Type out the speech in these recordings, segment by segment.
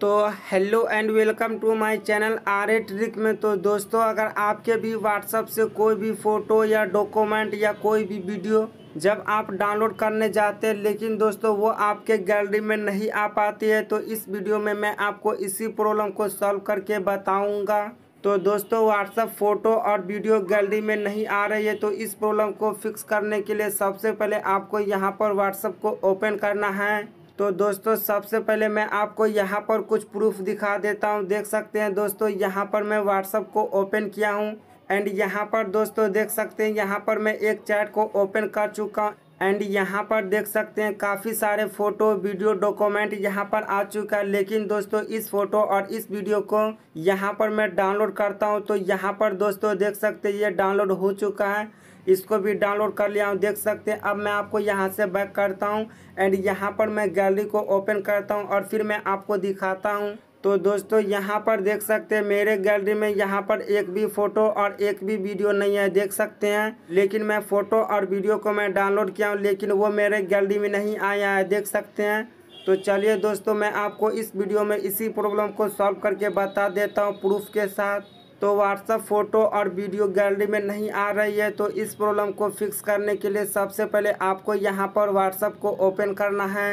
तो hello and welcome to my channel R A trick में तो दोस्तों अगर आपके भी व्हाट्सअप से कोई भी फ़ोटो या डॉक्यूमेंट या कोई भी वीडियो जब आप डाउनलोड करने जाते हैं लेकिन दोस्तों वो आपके गैलरी में नहीं आ पाती है तो इस वीडियो में मैं आपको इसी प्रॉब्लम को सॉल्व करके बताऊँगा तो दोस्तों व्हाट्सअप फ़ोटो और वीडियो गैलरी में नहीं आ रही है तो इस प्रॉब्लम को फिक्स करने के लिए सबसे पहले आपको यहाँ पर व्हाट्सअप को ओपन करना है तो दोस्तों सबसे पहले मैं आपको यहाँ पर कुछ प्रूफ दिखा देता हूँ देख सकते हैं दोस्तों यहाँ पर मैं व्हाट्सअप को ओपन किया हूँ एंड यहाँ पर दोस्तों देख सकते हैं यहाँ पर मैं एक चैट को ओपन कर चुका हूँ एंड यहाँ पर देख सकते हैं काफ़ी सारे फ़ोटो वीडियो डॉक्यूमेंट यहाँ पर आ चुका है लेकिन दोस्तों इस फोटो और इस वीडियो को यहाँ पर मैं डाउनलोड करता हूँ तो यहाँ पर दोस्तों देख सकते हैं ये डाउनलोड हो चुका है इसको भी डाउनलोड कर लिया हूँ देख सकते हैं अब मैं आपको यहाँ से बैक करता हूँ एंड यहाँ पर मैं गैलरी को ओपन करता हूँ और फिर मैं आपको दिखाता हूँ तो दोस्तों यहाँ पर देख सकते हैं मेरे गैलरी में यहाँ पर एक भी फ़ोटो और एक भी वीडियो नहीं है देख सकते हैं लेकिन मैं फ़ोटो और वीडियो को मैं डाउनलोड किया हूँ लेकिन वो मेरे गैलरी में नहीं आया है देख सकते हैं तो चलिए दोस्तों मैं आपको इस वीडियो में इसी प्रॉब्लम को सॉल्व करके बता देता हूँ प्रूफ के साथ तो व्हाट्सअप फ़ोटो और वीडियो गैलरी में नहीं आ रही है तो इस प्रॉब्लम को फिक्स करने के लिए सबसे पहले आपको यहाँ पर व्हाट्सअप को ओपन करना है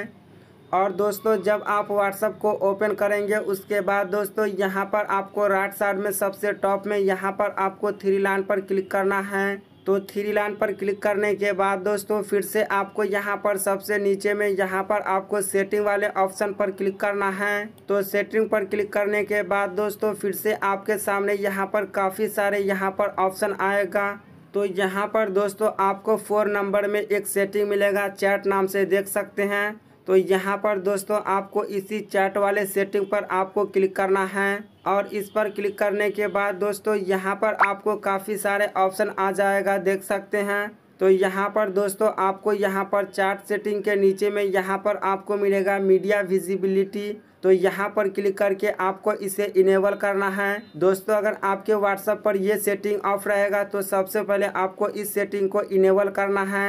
और दोस्तों जब आप व्हाट्सअप को ओपन करेंगे उसके बाद दोस्तों यहाँ पर आपको राइट साइड में सबसे टॉप में यहाँ पर आपको थ्री लाइन पर क्लिक करना है तो थ्री लाइन पर क्लिक करने के बाद दोस्तों फिर से आपको यहाँ पर सबसे नीचे में यहाँ पर आपको सेटिंग वाले ऑप्शन पर क्लिक करना है तो सेटिंग पर क्लिक करने के बाद दोस्तों फिर से आपके सामने यहाँ पर काफ़ी सारे यहाँ पर ऑप्शन आएगा तो यहाँ पर दोस्तों आपको फोर नंबर में एक सेटिंग मिलेगा चैट नाम से देख सकते हैं तो यहाँ पर दोस्तों आपको इसी चैट वाले सेटिंग पर आपको क्लिक करना है और इस पर क्लिक करने के बाद दोस्तों यहाँ पर आपको काफ़ी सारे ऑप्शन आ जाएगा देख सकते हैं तो यहाँ पर दोस्तों आपको यहाँ पर चैट सेटिंग के नीचे में यहाँ पर आपको मिलेगा मीडिया विजिबिलिटी तो यहाँ पर क्लिक करके आपको इसे इनेबल करना है दोस्तों अगर आपके व्हाट्सएप पर ये सेटिंग ऑफ रहेगा तो सबसे पहले आपको इस सेटिंग को इनेबल करना है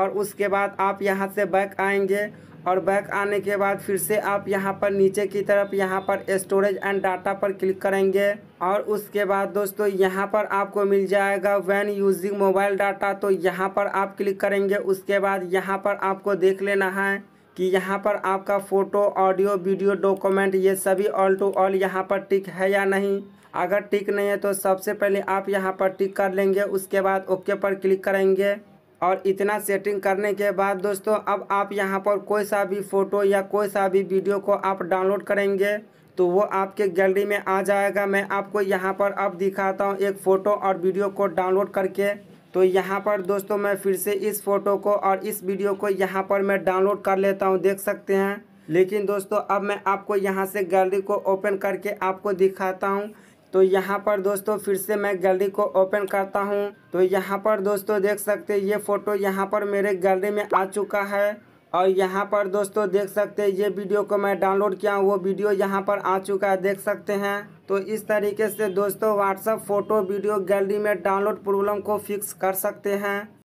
और उसके बाद आप यहाँ से बैक आएंगे और बैक आने के बाद फिर से आप यहाँ पर नीचे की तरफ यहाँ पर स्टोरेज एंड डाटा पर क्लिक करेंगे और उसके बाद दोस्तों यहाँ पर आपको मिल जाएगा वैन यूजिंग मोबाइल डाटा तो यहाँ पर आप क्लिक करेंगे उसके बाद यहाँ पर आपको देख लेना है कि यहाँ पर आपका फ़ोटो ऑडियो वीडियो डॉक्यूमेंट ये सभी ऑल टू ऑल यहाँ पर टिक है या नहीं अगर टिक नहीं है तो सबसे पहले आप यहाँ पर टिक कर लेंगे उसके बाद ओके पर क्लिक करेंगे और इतना सेटिंग करने के बाद दोस्तों अब आप यहाँ पर कोई सा भी फ़ोटो या कोई सा भी वीडियो को आप डाउनलोड करेंगे तो वो आपके गैलरी में आ जाएगा मैं आपको यहाँ पर अब दिखाता हूँ एक फ़ोटो और वीडियो को डाउनलोड करके तो यहाँ पर दोस्तों मैं फिर से इस फ़ोटो को और इस वीडियो को यहाँ पर मैं डाउनलोड कर लेता हूँ देख सकते हैं लेकिन दोस्तों अब मैं आपको यहाँ से गैलरी को ओपन करके आपको दिखाता हूँ तो यहाँ पर दोस्तों फिर से मैं गैलरी को ओपन करता हूँ तो यहाँ पर दोस्तों देख सकते ये फ़ोटो यहाँ पर मेरे गैलरी में आ चुका है और यहाँ पर दोस्तों देख सकते हैं ये वीडियो को मैं डाउनलोड किया हूँ वो वीडियो यहाँ पर आ चुका है देख सकते हैं तो इस तरीके से दोस्तों व्हाट्सअप फ़ोटो वीडियो गैलरी में डाउनलोड प्रॉब्लम को फिक्स कर सकते हैं